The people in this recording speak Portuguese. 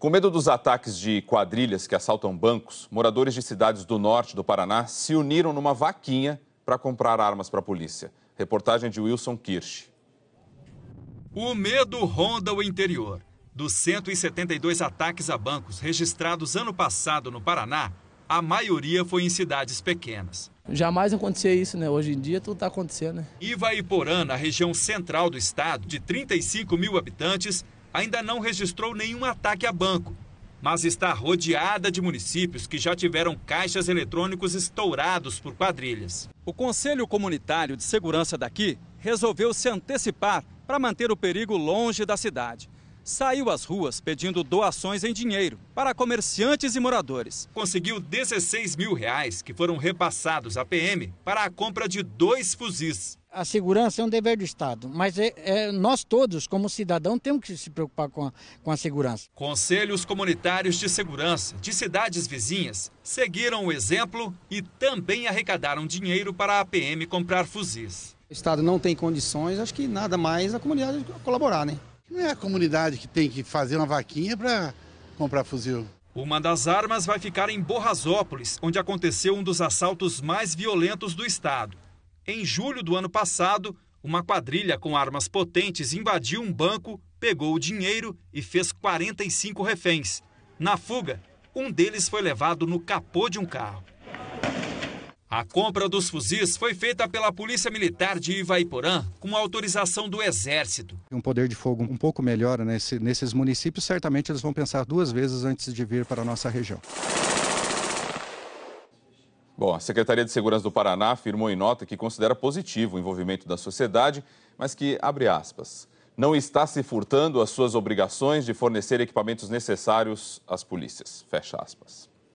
Com medo dos ataques de quadrilhas que assaltam bancos, moradores de cidades do norte do Paraná se uniram numa vaquinha para comprar armas para a polícia. Reportagem de Wilson Kirsch. O medo ronda o interior. Dos 172 ataques a bancos registrados ano passado no Paraná, a maioria foi em cidades pequenas. Jamais acontecia isso, né? Hoje em dia tudo está acontecendo, né? Ivaiporã, na região central do estado, de 35 mil habitantes, ainda não registrou nenhum ataque a banco, mas está rodeada de municípios que já tiveram caixas eletrônicos estourados por quadrilhas. O Conselho Comunitário de Segurança daqui resolveu se antecipar para manter o perigo longe da cidade. Saiu às ruas pedindo doações em dinheiro para comerciantes e moradores. Conseguiu 16 mil reais que foram repassados à PM para a compra de dois fuzis a segurança é um dever do Estado, mas é, é, nós todos, como cidadão, temos que se preocupar com a, com a segurança. Conselhos comunitários de segurança de cidades vizinhas seguiram o exemplo e também arrecadaram dinheiro para a PM comprar fuzis. O Estado não tem condições, acho que nada mais a comunidade colaborar, né? Não é a comunidade que tem que fazer uma vaquinha para comprar fuzil. Uma das armas vai ficar em Borrasópolis, onde aconteceu um dos assaltos mais violentos do estado. Em julho do ano passado, uma quadrilha com armas potentes invadiu um banco, pegou o dinheiro e fez 45 reféns. Na fuga, um deles foi levado no capô de um carro. A compra dos fuzis foi feita pela Polícia Militar de Ivaiporã com autorização do Exército. Um poder de fogo um pouco melhor né? nesse, nesses municípios, certamente eles vão pensar duas vezes antes de vir para a nossa região. Bom, a Secretaria de Segurança do Paraná afirmou em nota que considera positivo o envolvimento da sociedade, mas que, abre aspas, não está se furtando às suas obrigações de fornecer equipamentos necessários às polícias. Fecha aspas.